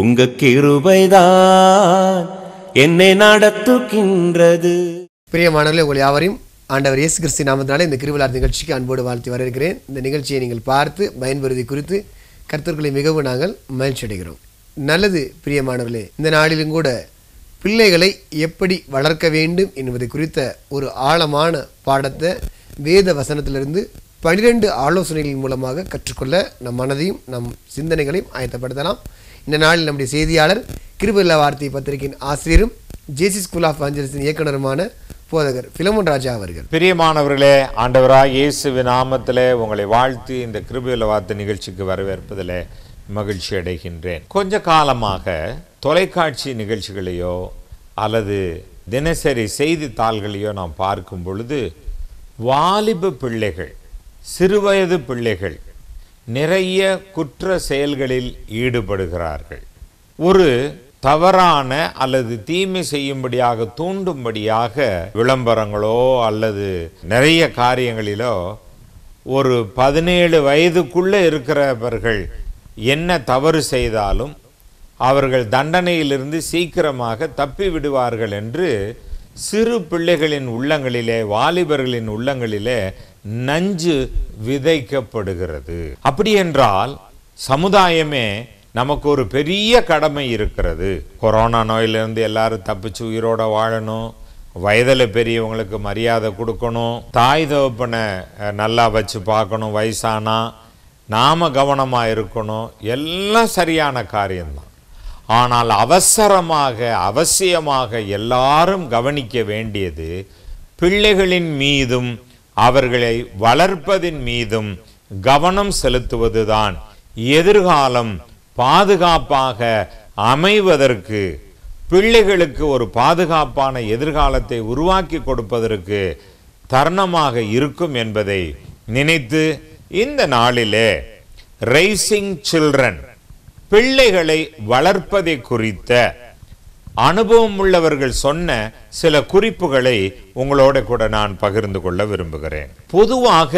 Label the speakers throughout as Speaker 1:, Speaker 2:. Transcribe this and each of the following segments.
Speaker 1: உங்க கிருபைதான் என்னை நடத்துகின்றது பிரியமானவர்களே உங்கள் யாவரையும் ஆண்டவர் இயேசு கிறிஸ்து நாமத்தினாலே இந்த கிருவிழார் நிகழ்ச்சிக்கு அன்போடு வாழ்த்து வரவேற்கிறேன் இந்த நிகழ்ச்சியை நீங்கள் பார்த்து பயன்படுத்தி குறித்து கருத்துக்களை மிகவும் நாங்கள் மகிழ்ச்சி அடைகிறோம் நல்லது பிரியமானவர்களே இந்த நாளிலும் கூட பிள்ளைகளை எப்படி வளர்க்க வேண்டும் என்பது குறித்த ஒரு ஆழமான பாடத்தை வேத வசனத்திலிருந்து பனிரெண்டு ஆலோசனைகளின் மூலமாக கற்றுக்கொள்ள நம் மனதையும் நம் சிந்தனைகளையும் ஆயத்தப்படுத்தலாம் இந்த நாளில் நம்முடைய செய்தியாளர் கிருபில்லா வார்த்தை பத்திரிகையின் ஆசிரியரும் ஜேசி ஸ்கூல் ஆஃப் அஞ்சல்ஸின் இயக்குனருமான போதகர் பிலமன் ராஜா அவர்கள்
Speaker 2: பிரியமானவர்களே ஆண்டவராக இயேசு நாமத்தில் உங்களை வாழ்த்து இந்த கிருபியுள்ள வார்த்தை நிகழ்ச்சிக்கு வரவேற்பதில் மகிழ்ச்சி அடைகின்றேன் கொஞ்ச காலமாக தொலைக்காட்சி நிகழ்ச்சிகளையோ அல்லது தினசரி செய்தித்தாள்களையோ நாம் பார்க்கும் பொழுது வாலிப பிள்ளைகள் சிறுவயது பிள்ளைகள் நிறைய குற்ற செயல்களில் ஈடுபடுகிறார்கள் ஒரு தவறான அல்லது தீமை செய்யும்படியாக தூண்டும்படியாக விளம்பரங்களோ அல்லது நிறைய காரியங்களிலோ ஒரு பதினேழு வயதுக்குள்ளே இருக்கிறவர்கள் என்ன தவறு செய்தாலும் அவர்கள் தண்டனையிலிருந்து சீக்கிரமாக தப்பி விடுவார்கள் என்று சிறு பிள்ளைகளின் உள்ளங்களிலே வாலிபர்களின் உள்ளங்களிலே நஞ்சு விதைக்கப்படுகிறது அப்படி என்றால் சமுதாயமே நமக்கு ஒரு பெரிய கடமை இருக்கிறது கொரோனா நோயிலிருந்து எல்லாரும் தப்பிச்சு உயிரோட வாழணும் வயதில் பெரியவங்களுக்கு மரியாதை கொடுக்கணும் தாய் தகப்பனை நல்லா வச்சு பார்க்கணும் வயசானா நாம கவனமாக இருக்கணும் எல்லாம் சரியான காரியம்தான் ஆனால் அவசரமாக அவசியமாக எல்லாரும் கவனிக்க வேண்டியது பிள்ளைகளின் மீதும் அவர்களை வளர்ப்பதின் மீதும் கவனம் செலுத்துவதுதான் எதிர்காலம் பாதுகாப்பாக அமைவதற்கு பிள்ளைகளுக்கு ஒரு பாதுகாப்பான எதிர்காலத்தை உருவாக்கி கொடுப்பதற்கு தருணமாக இருக்கும் என்பதை நினைத்து இந்த நாளிலே ரைசிங் சில்ட்ரன் பிள்ளைகளை வளர்ப்பதை குறித்த அனுபவம் உள்ளவர்கள் சொன்ன சில குறிப்புகளை உங்களோட கூட நான் பகிர்ந்து கொள்ள விரும்புகிறேன் பொதுவாக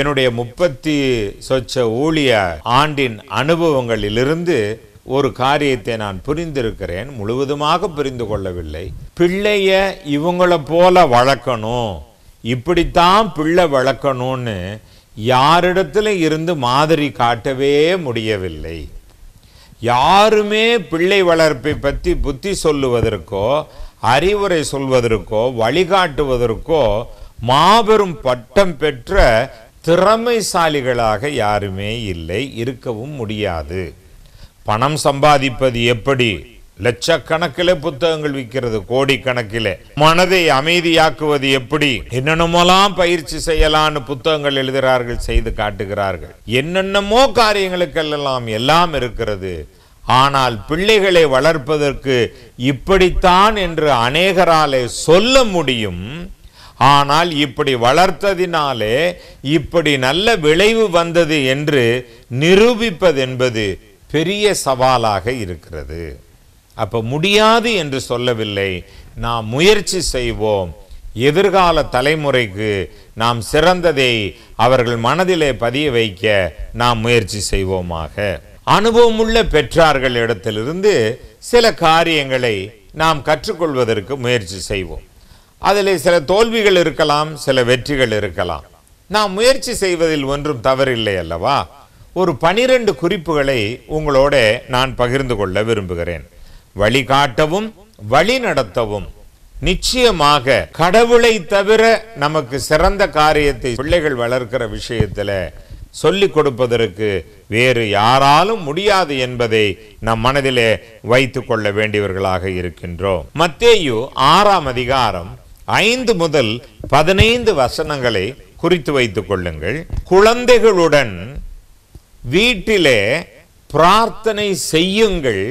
Speaker 2: என்னுடைய முப்பத்தி சொச்ச ஊழிய ஆண்டின் அனுபவங்களிலிருந்து ஒரு காரியத்தை நான் புரிந்திருக்கிறேன் முழுவதுமாக புரிந்து கொள்ளவில்லை பிள்ளைய இவங்கள போல வளர்க்கணும் இப்படித்தான் பிள்ளை வளர்க்கணும்னு யாரிடத்துல இருந்து மாதிரி காட்டவே முடியவில்லை யாருமே பிள்ளை வளர்ப்பை பற்றி புத்தி சொல்லுவதற்கோ அறிவுரை சொல்வதற்கோ வழிகாட்டுவதற்கோ மாபெரும் பட்டம் பெற்ற திறமைசாலிகளாக யாருமே இல்லை இருக்கவும் முடியாது பணம் சம்பாதிப்பது எப்படி லட்சக்கணக்கிலே புத்தகங்கள் விற்கிறது கோடிக்கணக்கிலே மனதை அமைதியாக்குவது எப்படி என்னென்னமோலாம் பயிற்சி செய்யலான்னு புத்தகங்கள் எழுதுகிறார்கள் செய்து காட்டுகிறார்கள் என்னென்னமோ காரியங்களுக்கெல்லாம் எல்லாம் இருக்கிறது ஆனால் பிள்ளைகளை வளர்ப்பதற்கு இப்படித்தான் என்று அநேகராலே சொல்ல முடியும் ஆனால் இப்படி வளர்த்ததினாலே இப்படி நல்ல விளைவு வந்தது என்று நிரூபிப்பதென்பது பெரிய சவாலாக இருக்கிறது அப்போ முடியாது என்று சொல்லவில்லை நாம் முயற்சி செய்வோம் எதிர்கால தலைமுறைக்கு நாம் சிறந்ததை அவர்கள் மனதிலே பதிய வைக்க நாம் முயற்சி செய்வோமாக அனுபவமுள்ள பெற்றார்கள் இடத்திலிருந்து சில காரியங்களை நாம் கற்றுக்கொள்வதற்கு முயற்சி செய்வோம் அதில் சில தோல்விகள் இருக்கலாம் சில வெற்றிகள் இருக்கலாம் நாம் முயற்சி செய்வதில் ஒன்றும் தவறில்லை அல்லவா ஒரு பனிரெண்டு குறிப்புகளை உங்களோட நான் பகிர்ந்து கொள்ள விரும்புகிறேன் வழிகாட்டவும் வழி நடத்தவும் நிச்சயமாக கடவுளை தவிர நமக்கு சிறந்த காரியத்தை பிள்ளைகள் வளர்க்கிற விஷயத்துல சொல்லிக் கொடுப்பதற்கு வேறு யாராலும் முடியாது என்பதை நம் மனதிலே வைத்து கொள்ள வேண்டியவர்களாக இருக்கின்றோம் மத்தேயு ஆறாம் அதிகாரம் ஐந்து முதல் பதினைந்து வசனங்களை குறித்து வைத்துக் கொள்ளுங்கள் குழந்தைகளுடன் வீட்டிலே பிரார்த்தனை செய்யுங்கள்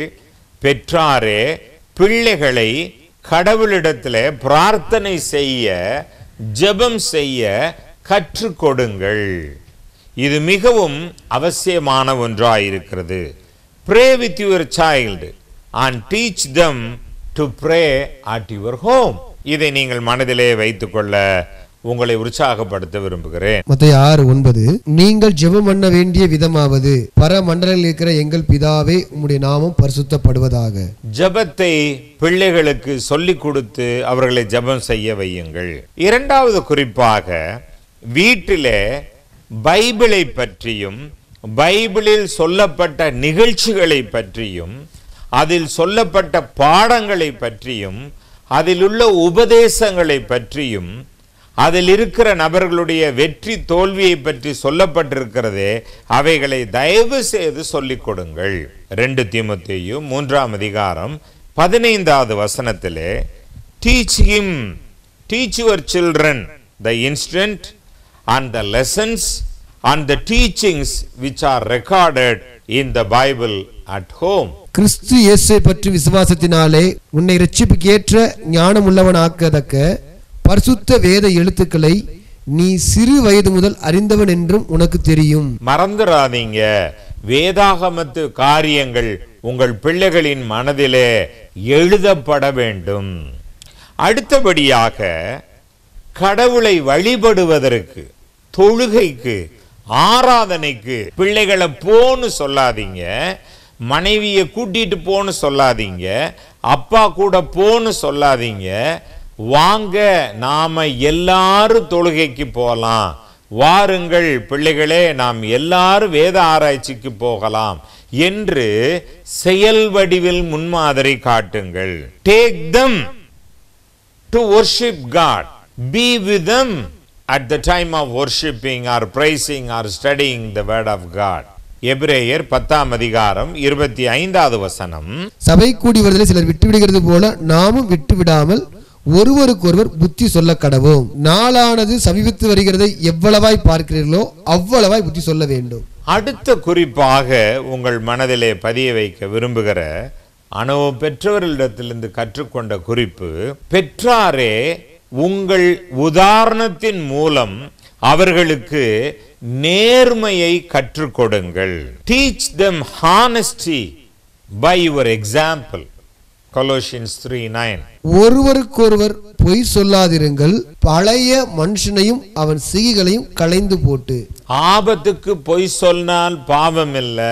Speaker 2: பெற்றாரே பிள்ளைகளை கடவுளிடத்தில் பிரார்த்தனை செய்ய ஜெபம் செய்ய கற்றுக்கொடுங்கள் கொடுங்கள் இது மிகவும் அவசியமான ஒன்றாயிருக்கிறது pray with your child and teach them to pray at your home இதை நீங்கள் மனதிலே வைத்துக்கொள்ள உங்களை உற்சாகப்படுத்த விரும்புகிறேன்
Speaker 1: மத்திய ஆறு ஒன்பது நீங்கள் ஜெபம் பண்ண வேண்டிய விதமாவது பர மண்டலில் இருக்கிற எங்கள் பிதாவே உங்களுடைய நாமம் பரிசுத்தப்படுவதாக
Speaker 2: ஜபத்தை பிள்ளைகளுக்கு சொல்லிக் கொடுத்து அவர்களை ஜபம் செய்ய வையுங்கள் இரண்டாவது குறிப்பாக வீட்டிலே பைபிளை பற்றியும் பைபிளில் சொல்லப்பட்ட நிகழ்ச்சிகளை பற்றியும் அதில் சொல்லப்பட்ட பாடங்களை பற்றியும் அதில் உள்ள உபதேசங்களை பற்றியும் அதில் இருக்கிற நபர்களுடைய வெற்றி தோல்வியை பற்றி சொல்லப்பட்டிருக்கிறது அவைகளை தயவு செய்து சொல்லிக் கொடுங்கள் ரெண்டு தீமத்தையும் மூன்றாம் அதிகாரம் பதினைந்தாவது வசனத்திலே teach him teach your children the instant and the lessons and the teachings which are recorded in the Bible at home
Speaker 1: கிறிஸ்து இயேசை பற்றி விசுவாசத்தினாலே உன்னை ரட்சிப்புக்கு ஏற்ற ஞானம் உள்ளவனாக்கதக்க பரிசுத்த வேத எழுத்துக்களை நீ சிறு வயது முதல் அறிந்தவன் என்றும் உனக்கு தெரியும்
Speaker 2: மறந்துடாதீங்க வேதாகமத்து காரியங்கள் உங்கள் பிள்ளைகளின் மனதிலே எழுதப்பட வேண்டும் அடுத்தபடியாக கடவுளை வழிபடுவதற்கு தொழுகைக்கு ஆராதனைக்கு பிள்ளைகளை போன்னு சொல்லாதீங்க மனைவியை கூட்டிட்டு போன்னு சொல்லாதீங்க அப்பா கூட போன்னு சொல்லாதீங்க வாங்க நாம எல்லாரும் தொழுகைக்கு போகலாம் வாருங்கள் பிள்ளைகளே நாம் எல்லாரும் வேத ஆராய்ச்சிக்கு போகலாம் என்று செயல் வடிவில் முன்மாதிரி காட்டுங்கள் take them to worship God be with at the time of worshipping or praising or studying the word of God எபிரேயர் பத்தாம் அதிகாரம் இருபத்தி ஐந்தாவது வசனம்
Speaker 1: சபை கூடி வருதலை சிலர் விட்டுவிடுகிறது போல நாமும் விட்டு விடாமல் ஒருவருக்கொருவர் புத்தி சொல்ல கடவும் நாளானது சமீபித்து வருகிறதை எவ்வளவாய் பார்க்கிறீர்களோ அவ்வளவாய் புத்தி சொல்ல வேண்டும்
Speaker 2: அடுத்த குறிப்பாக உங்கள் மனதிலே பதிய வைக்க விரும்புகிற அனுபவம் பெற்றவர்களிடத்திலிருந்து கற்றுக்கொண்ட குறிப்பு பெற்றாரே உங்கள் உதாரணத்தின் மூலம் அவர்களுக்கு நேர்மையை கற்றுக் கொடுங்கள் teach them honesty by your example Colossians three nine
Speaker 1: ஒருவருக்கொருவர் பொய் சொல்லாதிருங்கள் பழைய மனுஷனையும் அவன் சிகிகளையும் களைந்து போட்டு
Speaker 2: ஆபத்துக்கு பொய் சொன்னால் பாவம் இல்லை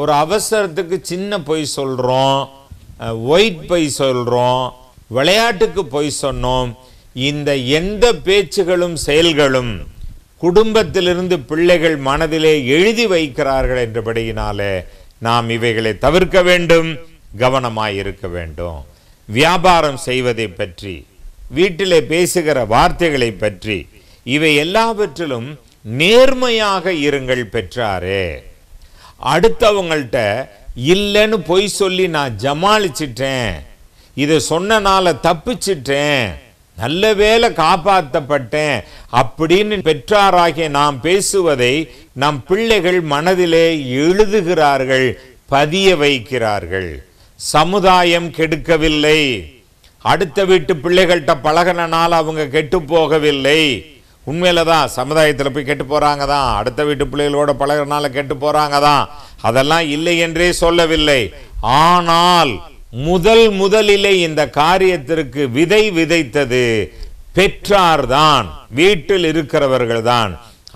Speaker 2: ஒரு அவசரத்துக்கு சின்ன பொய் சொல்கிறோம் ஒயிட் பொய் சொல்கிறோம் விளையாட்டுக்கு பொய் சொன்னோம் இந்த எந்த பேச்சுகளும் செயல்களும் குடும்பத்திலிருந்து பிள்ளைகள் மனதிலே எழுதி வைக்கிறார்கள் என்றபடியினாலே நாம் இவைகளை தவிர்க்க வேண்டும் கவனமாக இருக்க வேண்டும் வியாபாரம் செய்வதை பற்றி வீட்டிலே பேசுகிற வார்த்தைகளை பற்றி இவை எல்லாவற்றிலும் நேர்மையாக இருங்கள் பெற்றாரே அடுத்தவங்கள்ட்ட இல்லைன்னு பொய் சொல்லி நான் ஜமாளிச்சிட்டேன் இதை சொன்னனால தப்பிச்சிட்டேன் நல்ல வேலை காப்பாற்றப்பட்டேன் அப்படின்னு பெற்றாராகிய நாம் பேசுவதை நம் பிள்ளைகள் மனதிலே எழுதுகிறார்கள் பதிய வைக்கிறார்கள் சமுதாயம் கெடுக்கவில்லை அடுத்த வீட்டு பிள்ளைகள்கிட்ட பழகினால அவங்க கெட்டு போகவில்லை உண்மையில தான் சமுதாயத்தில் போய் கெட்டு போகிறாங்க தான் அடுத்த வீட்டு பிள்ளைகளோட பழகினால கெட்டு போகிறாங்க தான் அதெல்லாம் இல்லை என்றே சொல்லவில்லை ஆனால் முதல் முதலிலே இந்த காரியத்திற்கு விதை விதைத்தது பெற்றார் தான் வீட்டில் இருக்கிறவர்கள் தான்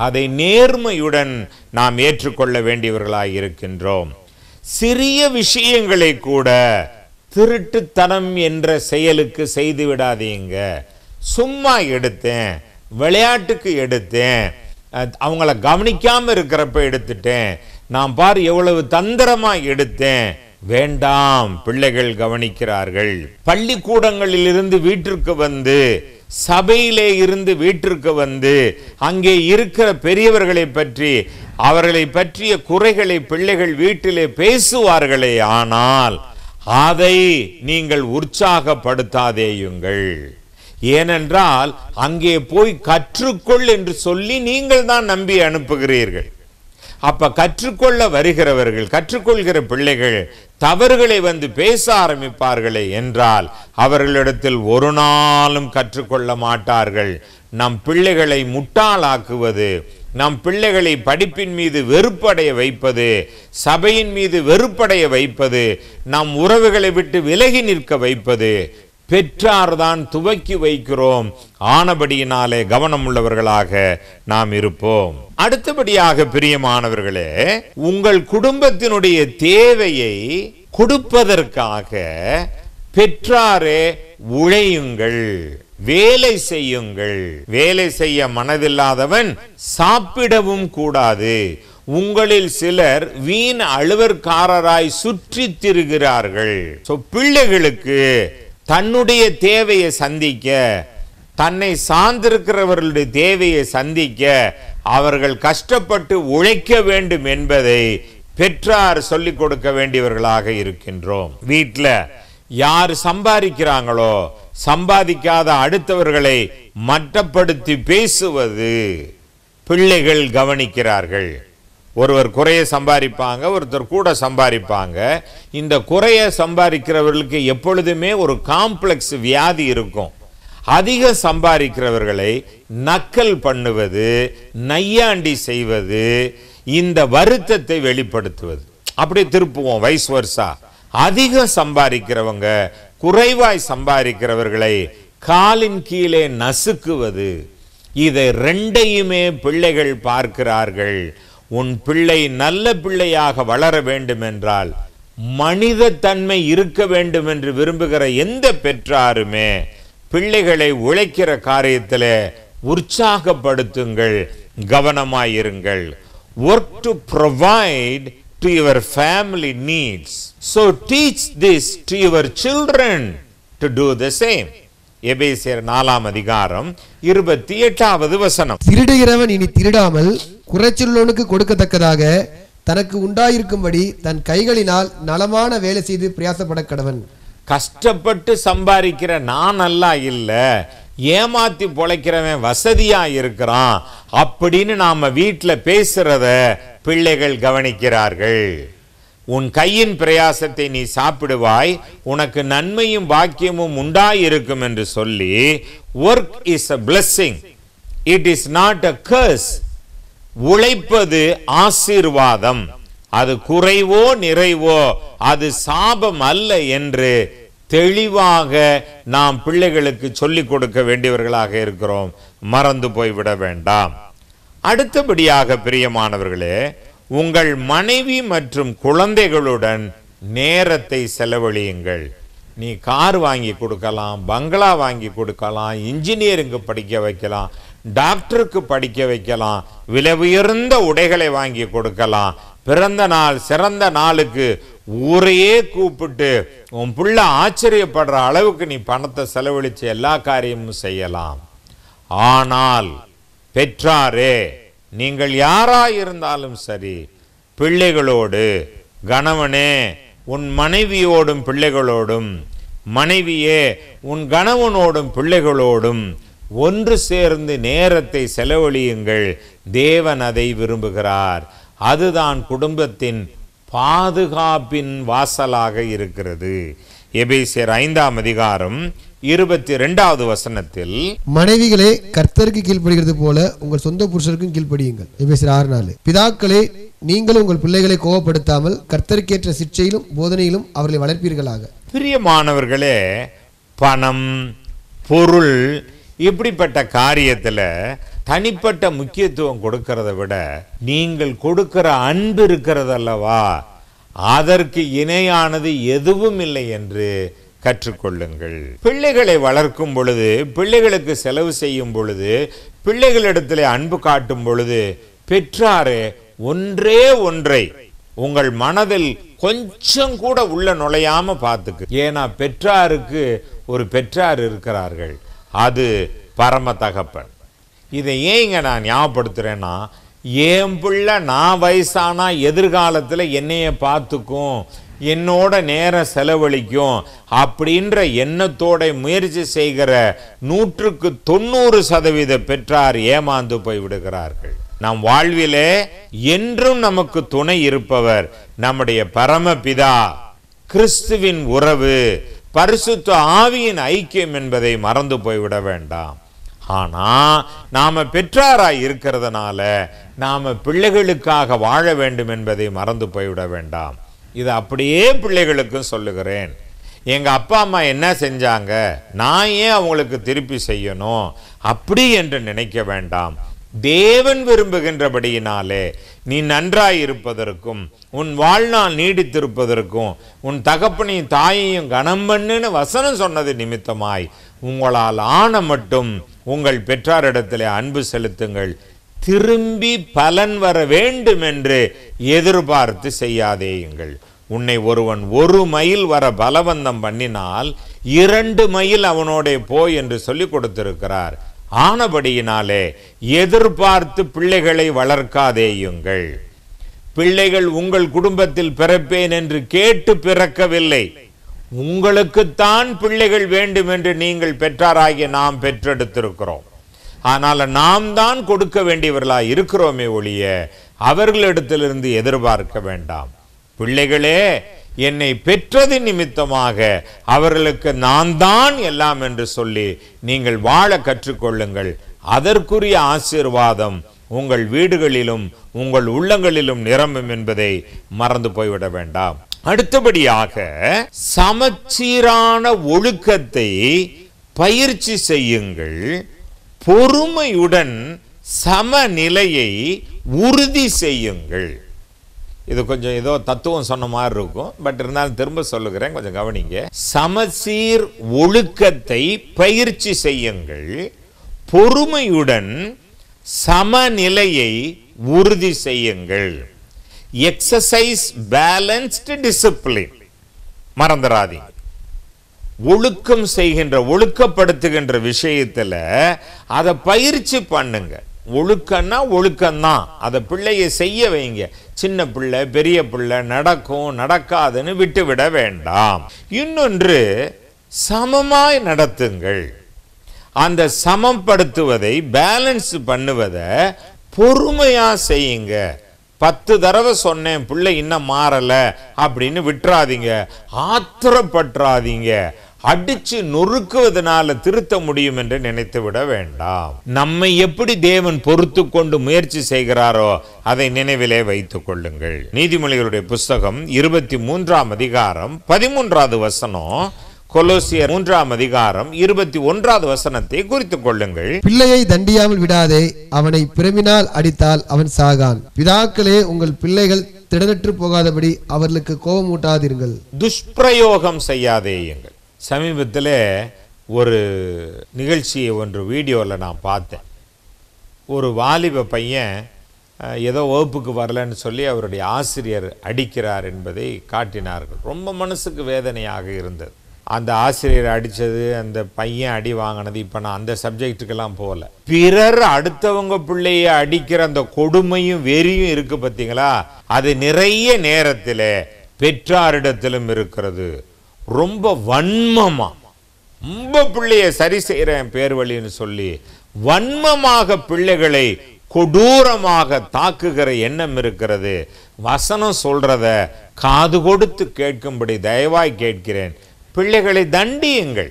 Speaker 2: அதை நேர்மையுடன் நாம் ஏற்றுக்கொள்ள வேண்டியவர்களாக இருக்கின்றோம் சிறிய விஷயங்களை கூட திருட்டுத்தனம் என்ற செயலுக்கு செய்து விடாதீங்க சும்மா எடுத்தேன் விளையாட்டுக்கு எடுத்தேன் அவங்கள கவனிக்காமல் இருக்கிறப்ப எடுத்துட்டேன் நான் பார் எவ்வளவு தந்திரமாக எடுத்தேன் வேண்டாம் பிள்ளைகள் கவனிக்கிறார்கள் பள்ளிக்கூடங்களில் இருந்து வீட்டிற்கு வந்து சபையிலே இருந்து வீட்டிற்கு வந்து அங்கே இருக்கிற பெரியவர்களை பற்றி அவர்களை பற்றிய குறைகளை பிள்ளைகள் வீட்டிலே பேசுவார்களே ஆனால் அதை நீங்கள் உற்சாகப்படுத்தாதேயுங்கள் ஏனென்றால் அங்கே போய் கற்றுக்கொள் என்று சொல்லி நீங்கள் தான் நம்பி அனுப்புகிறீர்கள் அப்போ கற்றுக்கொள்ள வருகிறவர்கள் கற்றுக்கொள்கிற பிள்ளைகள் தவறுகளை வந்து பேச ஆரம்பிப்பார்களே என்றால் அவர்களிடத்தில் ஒரு நாளும் கற்றுக்கொள்ள மாட்டார்கள் நம் பிள்ளைகளை முட்டாளாக்குவது நம் பிள்ளைகளை படிப்பின் மீது வெறுப்படைய வைப்பது சபையின் மீது வெறுப்படைய வைப்பது நம் உறவுகளை விட்டு விலகி நிற்க வைப்பது பெற்றார்தான் துவக்கி வைக்கிறோம் ஆனபடியினாலே கவனம் உள்ளவர்களாக நாம் இருப்போம் அடுத்தபடியாக பிரியமானவர்களே உங்கள் குடும்பத்தினுடைய தேவையை கொடுப்பதற்காக பெற்றாரே உழையுங்கள் வேலை செய்யுங்கள் வேலை செய்ய மனதில்லாதவன் சாப்பிடவும் கூடாது உங்களில் சிலர் வீண் அழுவற்காரராய் சுற்றி திரிகிறார்கள் பிள்ளைகளுக்கு தன்னுடைய தேவையை சந்திக்க தன்னை சார்ந்திருக்கிறவர்களுடைய தேவையை சந்திக்க அவர்கள் கஷ்டப்பட்டு உழைக்க வேண்டும் என்பதை பெற்றார் சொல்லிக் கொடுக்க வேண்டியவர்களாக இருக்கின்றோம் வீட்டில் யார் சம்பாதிக்கிறாங்களோ சம்பாதிக்காத அடுத்தவர்களை மட்டப்படுத்தி பேசுவது பிள்ளைகள் கவனிக்கிறார்கள் ஒருவர் குறைய சம்பாதிப்பாங்க ஒருத்தர் கூட சம்பாதிப்பாங்க இந்த குறைய சம்பாதிக்கிறவர்களுக்கு எப்பொழுதுமே ஒரு காம்ப்ளெக்ஸ் வியாதி இருக்கும் அதிக சம்பாதிக்கிறவர்களை நக்கல் பண்ணுவது நையாண்டி செய்வது இந்த வருத்தத்தை வெளிப்படுத்துவது அப்படி திருப்புவோம் வயசு வருஷா அதிகம் சம்பாதிக்கிறவங்க குறைவாய் சம்பாதிக்கிறவர்களை காலின் கீழே நசுக்குவது இதை ரெண்டையுமே பிள்ளைகள் பார்க்கிறார்கள் உன் பிள்ளை நல்ல பிள்ளையாக வளர வேண்டும் என்றால் மனித தன்மை இருக்க வேண்டும் என்று விரும்புகிற எந்த பெற்றாருமே பிள்ளைகளை உழைக்கிற காரியத்தில் உற்சாகப்படுத்துங்கள் கவனமாயிருங்கள் work to provide to your family needs so teach this to your children to do the same எபேசியர் நாலாம் அதிகாரம் இருபத்தி எட்டாவது வசனம்
Speaker 1: திருடுகிறவன் இனி திருடாமல் குறைச்சொல்லோனுக்கு கொடுக்கத்தக்கதாக தனக்கு உண்டாயிருக்கும்படி தன் கைகளினால் நலமான வேலை செய்து பிரயாசப்பட கடவன்
Speaker 2: கஷ்டப்பட்டு சம்பாதிக்கிற நான் நல்லா இல்லை ஏமாத்தி பொழைக்கிறவன் வசதியா இருக்கிறான் அப்படின்னு நாம வீட்டில் பேசுறத பிள்ளைகள் கவனிக்கிறார்கள் உன் கையின் பிரயாசத்தை நீ சாப்பிடுவாய் உனக்கு நன்மையும் பாக்கியமும் உண்டாயிருக்கும் என்று சொல்லி work is a blessing it is not a curse உழைப்பது ஆசீர்வாதம் அது குறைவோ நிறைவோ அது சாபம் அல்ல என்று தெளிவாக நாம் பிள்ளைகளுக்கு சொல்லிக் கொடுக்க வேண்டியவர்களாக இருக்கிறோம் மறந்து போய்விட வேண்டாம் அடுத்தபடியாக பிரியமானவர்களே உங்கள் மனைவி மற்றும் குழந்தைகளுடன் நேரத்தை செலவழியுங்கள் நீ கார் வாங்கி கொடுக்கலாம் பங்களா வாங்கி கொடுக்கலாம் இன்ஜினியரிங்கு படிக்க வைக்கலாம் டாக்டருக்கு படிக்க வைக்கலாம் விலை உயர்ந்த உடைகளை வாங்கி கொடுக்கலாம் பிறந்த நாள் சிறந்த நாளுக்கு ஊரையே கூப்பிட்டு உன் புள்ள ஆச்சரியப்படுற அளவுக்கு நீ பணத்தை செலவழித்து எல்லா காரியமும் செய்யலாம் ஆனால் பெற்றாரே நீங்கள் யாராயிருந்தாலும் சரி பிள்ளைகளோடு கணவனே உன் மனைவியோடும் பிள்ளைகளோடும் மனைவியே உன் கணவனோடும் பிள்ளைகளோடும் ஒன்று சேர்ந்து நேரத்தை செலவழியுங்கள் தேவன் அதை விரும்புகிறார் அதுதான் குடும்பத்தின் பாதுகாப்பின் வாசலாக இருக்கிறது எபேசியர் ஐந்தாம் அதிகாரம் இருபத்தி ரெண்டாவது வசனத்தில்
Speaker 1: மனைவிகளே கர்த்தருக்கு கீழ்படுகிறது போல உங்கள் சொந்த புருஷருக்கும் கீழ்ப்படியுங்கள் எபேசர் ஆறு நாலு பிதாக்களே நீங்களும் உங்கள் பிள்ளைகளை கோபப்படுத்தாமல் கர்த்தருக்கேற்ற சிக்ஷையிலும் போதனையிலும் அவர்களை வளர்ப்பீர்களாக
Speaker 2: பிரியமானவர்களே பணம் பொருள் இப்படிப்பட்ட காரியத்தில் தனிப்பட்ட முக்கியத்துவம் கொடுக்கறத விட நீங்கள் கொடுக்கிற அன்பு இருக்கிறதல்லவா அதற்கு இணையானது எதுவும் இல்லை என்று கற்றுக்கொள்ளுங்கள் பிள்ளைகளை வளர்க்கும் பொழுது பிள்ளைகளுக்கு செலவு செய்யும் பொழுது பிள்ளைகளிடத்தில் அன்பு காட்டும் பொழுது பெற்றாரு ஒன்றே ஒன்றை உங்கள் மனதில் கொஞ்சம் கூட உள்ள நுழையாம பார்த்துக்கு ஏன்னா பெற்றாருக்கு ஒரு பெற்றார் இருக்கிறார்கள் அது பரம தகப்பன் இதை ஏன் இங்கே நான் ஞாபகப்படுத்துகிறேன்னா என் பிள்ளை நான் வயசானா எதிர்காலத்தில் என்னைய பார்த்துக்கும் என்னோட நேரம் செலவழிக்கும் அப்படின்ற எண்ணத்தோட முயற்சி செய்கிற நூற்றுக்கு தொண்ணூறு சதவீத பெற்றார் ஏமாந்து போய் விடுகிறார்கள் நம் வாழ்விலே என்றும் நமக்கு துணை இருப்பவர் நம்முடைய பரமபிதா கிறிஸ்துவின் உறவு பரிசுத்த ஆவியின் ஐக்கியம் என்பதை மறந்து போய்விட வேண்டாம் ஆனால் நாம் பெற்றாராய் இருக்கிறதுனால நாம் பிள்ளைகளுக்காக வாழ வேண்டும் என்பதை மறந்து போய்விட வேண்டாம் இது அப்படியே பிள்ளைகளுக்கும் சொல்லுகிறேன் எங்கள் அப்பா அம்மா என்ன செஞ்சாங்க நான் ஏன் அவங்களுக்கு திருப்பி செய்யணும் அப்படி என்று நினைக்க வேண்டாம் தேவன் விரும்புகின்றபடியினாலே நீ நன்றாய் இருப்பதற்கும் உன் வாழ்நாள் நீடித்திருப்பதற்கும் உன் தகப்பனையும் தாயையும் கனம் பண்ணுன்னு வசனம் சொன்னது நிமித்தமாய் உங்களால் ஆன மட்டும் உங்கள் பெற்றாரிடத்தில் அன்பு செலுத்துங்கள் திரும்பி பலன் வர வேண்டும் என்று எதிர்பார்த்து செய்யாதேயுங்கள் உன்னை ஒருவன் ஒரு மைல் வர பலவந்தம் பண்ணினால் இரண்டு மைல் அவனோட போய் என்று சொல்லி கொடுத்திருக்கிறார் ஆனபடியினாலே எதிர்பார்த்து பிள்ளைகளை வளர்க்காதேயுங்கள் பிள்ளைகள் உங்கள் குடும்பத்தில் பிறப்பேன் என்று கேட்டு பிறக்கவில்லை உங்களுக்குத்தான் பிள்ளைகள் வேண்டும் என்று நீங்கள் பெற்றாராகிய நாம் பெற்றெடுத்திருக்கிறோம் ஆனால் நாம் தான் கொடுக்க வேண்டியவர்களாக இருக்கிறோமே ஒழிய அவர்களிடத்திலிருந்து எதிர்பார்க்க வேண்டாம் பிள்ளைகளே என்னை பெற்றது நிமித்தமாக அவர்களுக்கு நான் தான் எல்லாம் என்று சொல்லி நீங்கள் வாழ கற்றுக்கொள்ளுங்கள் அதற்குரிய ஆசீர்வாதம் உங்கள் வீடுகளிலும் உங்கள் உள்ளங்களிலும் நிரம்பும் என்பதை மறந்து போய்விட வேண்டாம் அடுத்தபடியாக சமச்சீரான ஒழுக்கத்தை பயிற்சி செய்யுங்கள் பொறுமையுடன் சமநிலையை உறுதி செய்யுங்கள் இது கொஞ்சம் ஏதோ தத்துவம் சொன்ன மாதிரி இருக்கும் பட் இருந்தாலும் திரும்ப சொல்லுகிறேன் கொஞ்சம் கவனிங்க சமசீர் ஒழுக்கத்தை பயிற்சி செய்யுங்கள் பொறுமையுடன் சமநிலையை உறுதி செய்யுங்கள் எக்ஸசைஸ் பேலன்ஸ்டு டிசிப்ளின் மறந்துடாதீங்க ஒழுக்கம் செய்கின்ற ஒழுக்கப்படுத்துகின்ற விஷயத்தில் அதை பயிற்சி பண்ணுங்க ஒழுக்கம்னா ஒழுக்கம்தான் அதை பிள்ளையை செய்ய வைங்க சின்ன பிள்ளை பெரிய பிள்ளை நடக்கும் நடக்காதுன்னு விட்டுவிட வேண்டாம் இன்னொன்று சமமாய் நடத்துங்கள் அந்த சமப்படுத்துவதை பேலன்ஸ் பண்ணுவதை பொறுமையாக செய்யுங்க பத்து தடவை சொன்னேன் பிள்ளை இன்னும் மாறலை அப்படின்னு விட்டுறாதீங்க ஆத்திரப்பட்டுறாதீங்க அடிச்சு நொறுக்குவதனால திருத்த முடியும் என்று நினைத்து விட வேண்டாம் நம்மை எப்படி தேவன் பொறுத்து கொண்டு முயற்சி செய்கிறாரோ அதை நினைவிலே வைத்துக் கொள்ளுங்கள் நீதிமொழிகளுடைய புஸ்தகம் இருபத்தி மூன்றாம் அதிகாரம் பதிமூன்றாவது வசனம் கொலோசியர் மூன்றாம் அதிகாரம் இருபத்தி ஒன்றாவது வசனத்தை குறித்துக் கொள்ளுங்கள்
Speaker 1: பிள்ளையை தண்டியாமல் விடாதே அவனை பிரமினால் அடித்தால் அவன் சாகான் பிதாக்களே உங்கள் பிள்ளைகள் திடனற்று போகாதபடி அவர்களுக்கு கோபம் ஊட்டாதீர்கள்
Speaker 2: துஷ்பிரயோகம் செய்யாதேயுங்கள் சமீபத்தில் ஒரு நிகழ்ச்சியை ஒன்று வீடியோவில் நான் பார்த்தேன் ஒரு வாலிப பையன் ஏதோ வகுப்புக்கு வரலன்னு சொல்லி அவருடைய ஆசிரியர் அடிக்கிறார் என்பதை காட்டினார்கள் ரொம்ப மனசுக்கு வேதனையாக இருந்தது அந்த ஆசிரியர் அடித்தது அந்த பையன் அடி வாங்கினது இப்போ நான் அந்த சப்ஜெக்டுக்கெல்லாம் போகல பிறர் அடுத்தவங்க பிள்ளைய அடிக்கிற அந்த கொடுமையும் வெறியும் இருக்குது பார்த்தீங்களா அது நிறைய நேரத்தில் பெற்றாரிடத்திலும் இருக்கிறது ரொம்ப வன்மமாக ரொம்ப பிள்ளைய சரி செய்கிறேன் பேர் வழின்னு சொல்லி வன்மமாக பிள்ளைகளை கொடூரமாக தாக்குகிற எண்ணம் இருக்கிறது வசனம் சொல்றத காது கொடுத்து கேட்கும்படி தயவாய் கேட்கிறேன் பிள்ளைகளை தண்டியுங்கள்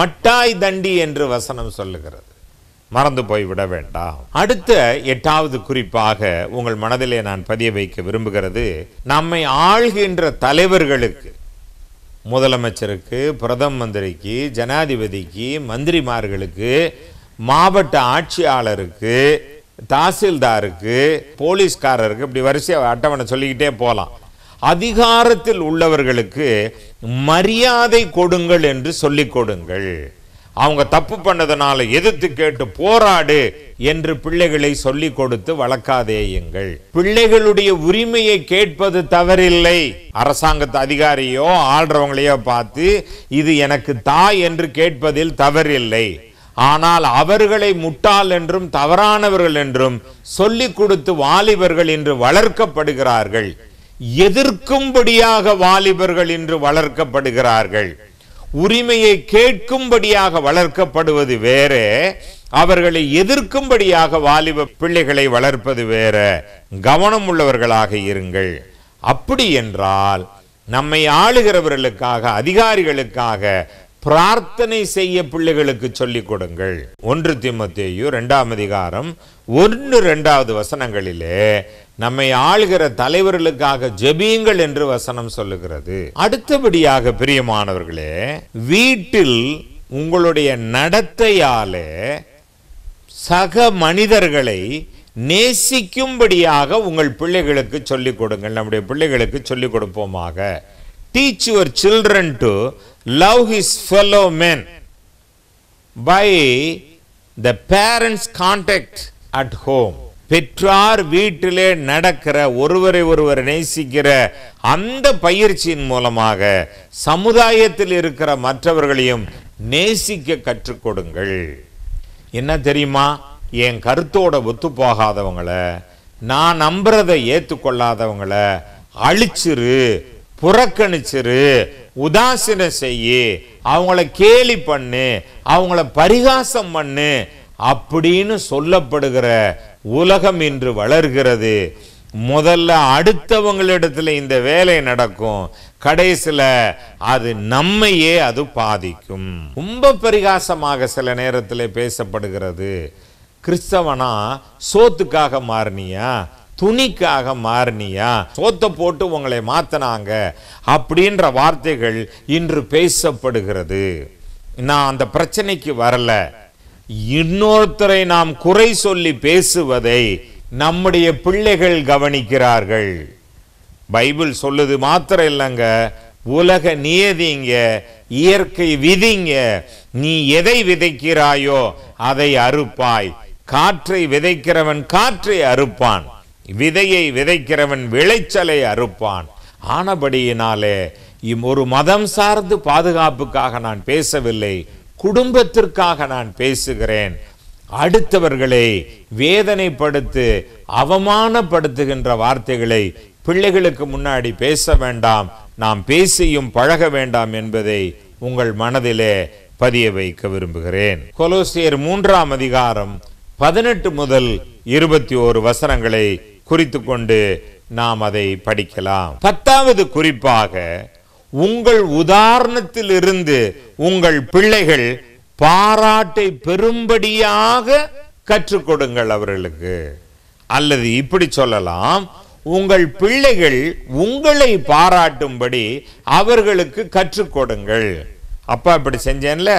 Speaker 2: மட்டாய் தண்டி என்று வசனம் சொல்லுகிறது மறந்து போய்விட வேண்டாம் அடுத்த எட்டாவது குறிப்பாக உங்கள் மனதிலே நான் பதிய வைக்க விரும்புகிறது நம்மை ஆள்கின்ற தலைவர்களுக்கு முதலமைச்சருக்கு பிரதம மந்திரிக்கு ஜனாதிபதிக்கு மந்திரிமார்களுக்கு மாவட்ட ஆட்சியாளருக்கு தாசில்தாருக்கு போலீஸ்காரருக்கு இப்படி வரிசையாக அட்டவணை சொல்லிக்கிட்டே போகலாம் அதிகாரத்தில் உள்ளவர்களுக்கு மரியாதை கொடுங்கள் என்று சொல்லிக் கொடுங்கள் அவங்க தப்பு பண்ணதுனால எதிர்த்து கேட்டு போராடு என்று பிள்ளைகளை சொல்லிக் கொடுத்து வளர்க்காதேயுங்கள் பிள்ளைகளுடைய உரிமையை கேட்பது தவறில்லை அரசாங்கத்து அதிகாரியோ ஆள்றவங்களையோ பார்த்து இது எனக்கு தாய் என்று கேட்பதில் தவறில்லை ஆனால் அவர்களை முட்டாள் என்றும் தவறானவர்கள் என்றும் சொல்லிக் கொடுத்து வாலிபர்கள் இன்று வளர்க்கப்படுகிறார்கள் எதிர்க்கும்படியாக வாலிபர்கள் இன்று வளர்க்கப்படுகிறார்கள் உரிமையை கேட்கும்படியாக வளர்க்கப்படுவது வேற அவர்களை எதிர்க்கும்படியாக வாலிப பிள்ளைகளை வளர்ப்பது வேற கவனம் உள்ளவர்களாக இருங்கள் அப்படி என்றால் நம்மை ஆளுகிறவர்களுக்காக அதிகாரிகளுக்காக பிரார்த்தனை செய்ய பிள்ளைகளுக்கு சொல்லிக் கொடுங்கள் ஒன்று திமுத்தேயு ரெண்டாம் அதிகாரம் ஒன்று ரெண்டாவது வசனங்களிலே நம்மை ஆளுகிற தலைவர்களுக்காக ஜெபியுங்கள் என்று வசனம் சொல்லுகிறது அடுத்தபடியாக பிரியமானவர்களே வீட்டில் உங்களுடைய நடத்தையாலே சக மனிதர்களை நேசிக்கும்படியாக உங்கள் பிள்ளைகளுக்கு சொல்லிக் கொடுங்கள் நம்முடைய பிள்ளைகளுக்கு சொல்லிக் கொடுப்போமாக teach your children to love his fellow men by the parents contact at home பெற்றார் வீட்டிலே நடக்கிற ஒருவரை ஒருவர் நேசிக்கிற அந்த பயிற்சியின் மூலமாக சமுதாயத்தில் இருக்கிற மற்றவர்களையும் நேசிக்க கற்றுக் கொடுங்கள் என்ன தெரியுமா என் கருத்தோட ஒத்து போகாதவங்களை நான் நம்புறதை ஏற்றுக்கொள்ளாதவங்களை அழிச்சிரு புறக்கணிச்சிரு உதாசீனம் செய்யி அவங்கள கேலி பண்ணு அவங்கள பரிகாசம் பண்ணு அப்படின்னு சொல்லப்படுகிற உலகம் இன்று வளர்கிறது முதல்ல அடுத்தவங்களிடத்துல இந்த வேலை நடக்கும் கடைசியில் அது நம்மையே அது பாதிக்கும் ரொம்ப பரிகாசமாக சில நேரத்தில் பேசப்படுகிறது கிறிஸ்தவனா சோத்துக்காக மாறினியா துணிக்காக மாறினியா சோத்தை போட்டு உங்களை மாத்தினாங்க அப்படின்ற வார்த்தைகள் இன்று பேசப்படுகிறது நான் அந்த பிரச்சனைக்கு வரல இன்னொருத்தரை நாம் குறை சொல்லி பேசுவதை நம்முடைய பிள்ளைகள் கவனிக்கிறார்கள் பைபிள் சொல்லுது மாத்திரம் இல்லைங்க உலக நியதிங்க இயற்கை விதிங்க நீ எதை விதைக்கிறாயோ அதை அறுப்பாய் காற்றை விதைக்கிறவன் காற்றை அறுப்பான் விதையை விதைக்கிறவன் விளைச்சலை அறுப்பான் ஆனபடியினாலே ஒரு மதம் சார்ந்து பாதுகாப்புக்காக நான் பேசவில்லை குடும்பத்திற்காக நான் பேசுகிறேன் அடுத்தவர்களை வேதனைப்படுத்து அவமானப்படுத்துகின்ற வார்த்தைகளை பிள்ளைகளுக்கு முன்னாடி பேச வேண்டாம் நாம் பேசியும் பழக வேண்டாம் என்பதை உங்கள் மனதிலே பதிய வைக்க விரும்புகிறேன் கொலோசியர் மூன்றாம் அதிகாரம் பதினெட்டு முதல் இருபத்தி ஓரு வசனங்களை குறித்து கொண்டு நாம் அதை படிக்கலாம் பத்தாவது குறிப்பாக உங்கள் உதாரணத்திலிருந்து உங்கள் பிள்ளைகள் பாராட்டை பெரும்படியாக கற்றுக் கொடுங்கள் அவர்களுக்கு அல்லது இப்படி சொல்லலாம் உங்கள் பிள்ளைகள் உங்களை பாராட்டும்படி அவர்களுக்கு கற்றுக் கொடுங்கள் அப்பா இப்படி செஞ்சேன்ல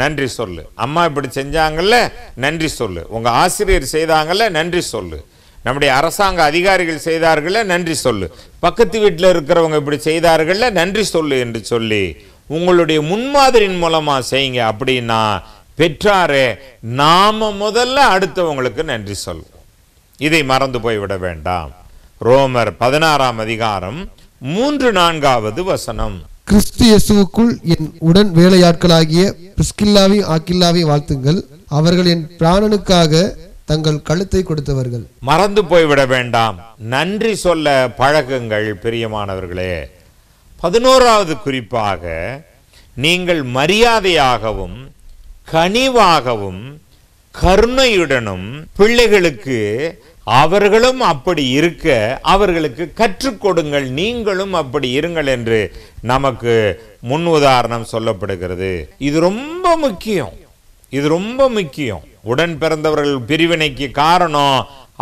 Speaker 2: நன்றி சொல்லு அம்மா இப்படி செஞ்சாங்கல்ல நன்றி சொல்லு உங்க ஆசிரியர் செய்தாங்கல்ல நன்றி சொல்லு நம்முடைய அரசாங்க அதிகாரிகள் செய்தார்கள் நன்றி சொல்லு பக்கத்து வீட்டில் இருக்கிறவங்க இப்படி செய்தார்கள் நன்றி சொல்லு என்று சொல்லி உங்களுடைய முன்மாதிரியின் மூலமாக செய்யுங்க அப்படின்னா பெற்றாரே நாம முதல்ல அடுத்தவங்களுக்கு நன்றி சொல்வோம் இதை மறந்து போய்விட வேண்டாம் ரோமர் பதினாறாம் அதிகாரம் மூன்று நான்காவது வசனம்
Speaker 1: கிறிஸ்து என் உடன் வேலையாட்களாகிய பிஸ்கில்லாவி ஆக்கில்லாவி வாழ்த்துங்கள் அவர்கள் என் பிராணனுக்காக தங்கள் கழுத்தை கொடுத்தவர்கள்
Speaker 2: மறந்து போய்விட வேண்டாம் நன்றி சொல்ல பழகுங்கள் பிரியமானவர்களே பதினோராவது குறிப்பாக நீங்கள் மரியாதையாகவும் கனிவாகவும் கருணையுடனும் பிள்ளைகளுக்கு அவர்களும் அப்படி இருக்க அவர்களுக்கு கற்றுக் கொடுங்கள் நீங்களும் அப்படி இருங்கள் என்று நமக்கு முன் உதாரணம் சொல்லப்படுகிறது இது ரொம்ப முக்கியம் இது ரொம்ப முக்கியம் உடன் பிறந்தவர்கள் பிரிவினைக்கு காரணம்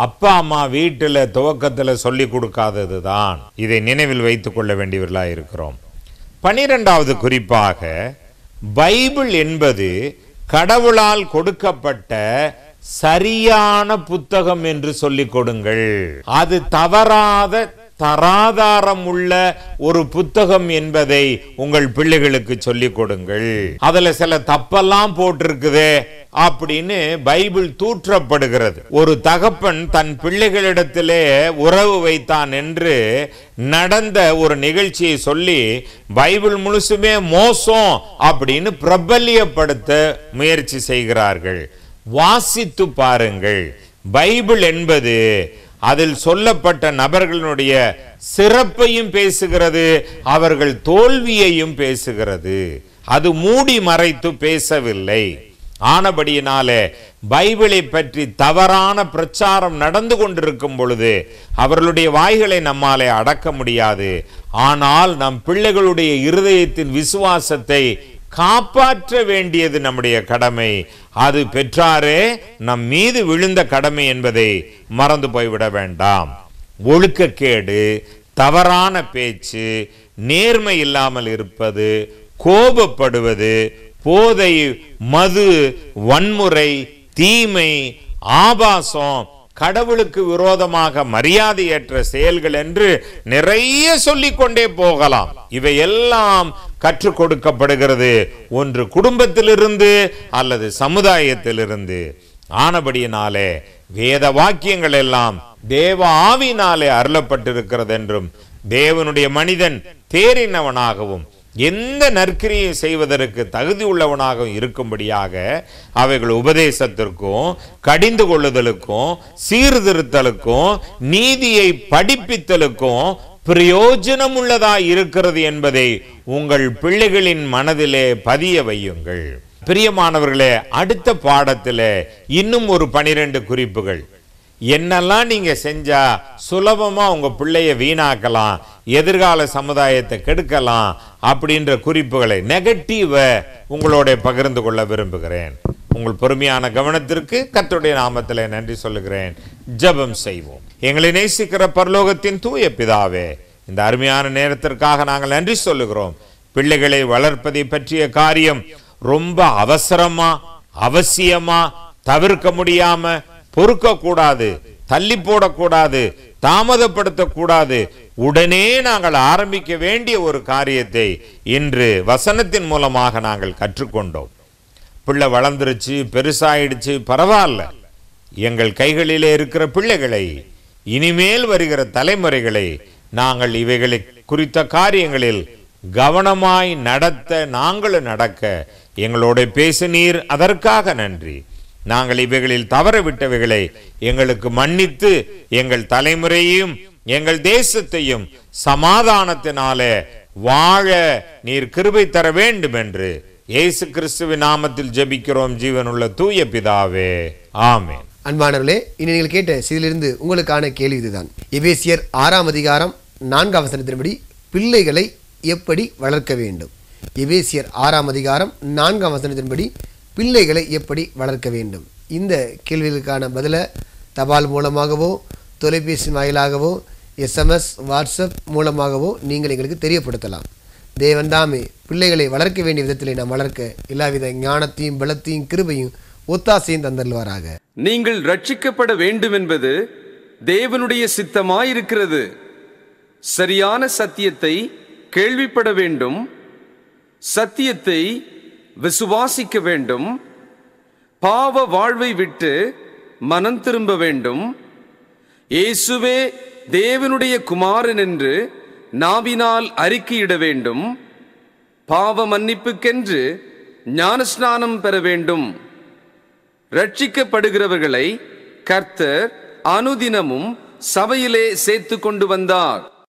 Speaker 2: அப்பா அம்மா வீட்டில் துவக்கத்தில் சொல்லி கொடுக்காதது தான் இதை நினைவில் வைத்து கொள்ள வேண்டியவர்களாக இருக்கிறோம் பனிரெண்டாவது குறிப்பாக பைபிள் என்பது கடவுளால் கொடுக்கப்பட்ட சரியான புத்தகம் என்று சொல்லிக் கொடுங்கள் அது தவறாத தராதாரம் உள்ள ஒரு புத்தகம் என்பதை உங்கள் பிள்ளைகளுக்கு சொல்லிக் கொடுங்கள் அதுல சில தப்பெல்லாம் போட்டிருக்குதே அப்படின்னு பைபிள் தூற்றப்படுகிறது ஒரு தகப்பன் தன் பிள்ளைகளிடத்திலே உறவு வைத்தான் என்று நடந்த ஒரு நிகழ்ச்சியை சொல்லி பைபிள் முழுசுமே மோசம் அப்படின்னு பிரபல்யப்படுத்த முயற்சி செய்கிறார்கள் வாசித்து பாருங்கள் பைபிள் என்பது அதில் சொல்லப்பட்ட நபர்களுடைய சிறப்பையும் பேசுகிறது அவர்கள் தோல்வியையும் பேசுகிறது அது மூடி மறைத்து பேசவில்லை ஆனபடியினாலே பைபிளை பற்றி தவறான பிரச்சாரம் நடந்து கொண்டிருக்கும் பொழுது அவர்களுடைய வாய்களை நம்மாலே அடக்க முடியாது ஆனால் நம் பிள்ளைகளுடைய இருதயத்தின் விசுவாசத்தை காப்பாற்ற வேண்டியது நம்முடைய கடமை அது பெற்றாரே நம் மீது விழுந்த கடமை என்பதை மறந்து போய்விட வேண்டாம் ஒழுக்கக்கேடு தவறான பேச்சு நேர்மை இல்லாமல் இருப்பது கோபப்படுவது போதை மது வன்முறை தீமை ஆபாசம் கடவுளுக்கு விரோதமாக மரியாதையற்ற செயல்கள் என்று நிறைய சொல்லிக்கொண்டே போகலாம் இவை எல்லாம் கற்றுக் கொடுக்கப்படுகிறது ஒன்று குடும்பத்திலிருந்து அல்லது சமுதாயத்திலிருந்து ஆனபடியினாலே வேத வாக்கியங்கள் எல்லாம் தேவ ஆவினாலே அருளப்பட்டிருக்கிறது என்றும் தேவனுடைய மனிதன் தேறினவனாகவும் எந்த நற்கிரியை செய்வதற்கு தகுதி உள்ளவனாக இருக்கும்படியாக அவைகள் உபதேசத்திற்கும் கடிந்து கொள்ளுதலுக்கும் சீர்திருத்தலுக்கும் நீதியை படிப்பித்தலுக்கும் பிரயோஜனம் உள்ளதாய் இருக்கிறது என்பதை உங்கள் பிள்ளைகளின் மனதிலே பதிய வையுங்கள் பிரியமானவர்களே அடுத்த பாடத்தில் இன்னும் ஒரு பனிரெண்டு குறிப்புகள் என்னெல்லாம் நீங்கள் செஞ்சால் சுலபமாக உங்கள் பிள்ளையை வீணாக்கலாம் எதிர்கால சமுதாயத்தை கெடுக்கலாம் அப்படின்ற குறிப்புகளை நெகட்டிவை உங்களோட பகிர்ந்து கொள்ள விரும்புகிறேன் உங்கள் பொறுமையான கவனத்திற்கு கத்துடைய நாமத்தில் நன்றி சொல்லுகிறேன் ஜபம் செய்வோம் எங்களை நேசிக்கிற பரலோகத்தின் தூய பிதாவே இந்த அருமையான நேரத்திற்காக நாங்கள் நன்றி சொல்லுகிறோம் பிள்ளைகளை வளர்ப்பதை பற்றிய காரியம் ரொம்ப அவசரமா அவசியமா தவிர்க்க முடியாம பொறுக்கக்கூடாது தள்ளி போடக்கூடாது தாமதப்படுத்தக்கூடாது உடனே நாங்கள் ஆரம்பிக்க வேண்டிய ஒரு காரியத்தை இன்று வசனத்தின் மூலமாக நாங்கள் கற்றுக்கொண்டோம் பிள்ளை வளர்ந்துருச்சு பெருசாயிடுச்சு பரவாயில்ல எங்கள் கைகளிலே இருக்கிற பிள்ளைகளை இனிமேல் வருகிற தலைமுறைகளை நாங்கள் இவைகளை குறித்த காரியங்களில் கவனமாய் நடத்த நாங்களும் நடக்க எங்களோட பேசுநீர் அதற்காக நன்றி நாங்கள் இவைகளில் தவறவிட்டவைகளை எங்களுக்கு மன்னித்து எங்கள் தலைமுறையையும் எங்கள் தேசத்தையும் சமாதானத்தினாலே வாழ நீர் கிருபை தர வேண்டும் என்று இயேசு கிறிஸ்துவின் நாமத்தில் ஜெபிக்கிறோம் ஜீவனுள்ள தூய பிதாவே ஆமே
Speaker 1: அன்பானவர்களே இனி நீங்கள் கேட்ட சிதிலிருந்து உங்களுக்கான கேள்வி இதுதான் எபேசியர் ஆறாம் அதிகாரம் நான்காம் வசனத்தின்படி பிள்ளைகளை எப்படி வளர்க்க வேண்டும் எபேசியர் ஆறாம் அதிகாரம் நான்காம் வசனத்தின்படி பிள்ளைகளை எப்படி வளர்க்க வேண்டும் இந்த கேள்விகளுக்கான பதிலை தபால் மூலமாகவோ தொலைபேசி வாயிலாகவோ எஸ்எம்எஸ் வாட்ஸ்அப் மூலமாகவோ நீங்கள் எங்களுக்கு தெரியப்படுத்தலாம் தேவன்தாமே பிள்ளைகளை வளர்க்க வேண்டிய விதத்தில் நாம் வளர்க்க எல்லாவித ஞானத்தையும் பலத்தையும் கிருபையும் ஒத்தாசையும் தந்தல்வாராக
Speaker 2: நீங்கள் ரட்சிக்கப்பட வேண்டும் என்பது தேவனுடைய சித்தமாயிருக்கிறது சரியான சத்தியத்தை கேள்விப்பட வேண்டும் சத்தியத்தை விசுவாசிக்க வேண்டும் பாவ வாழ்வை விட்டு மனம் திரும்ப வேண்டும் இயேசுவே தேவனுடைய குமாரன் என்று நாவினால் அறிக்கையிட வேண்டும் பாவ மன்னிப்புக்கென்று ஞானஸ்நானம் பெற வேண்டும் ரட்சிக்கப்படுகிறவர்களை கர்த்தர் அனுதினமும் சபையிலே சேர்த்து கொண்டு வந்தார்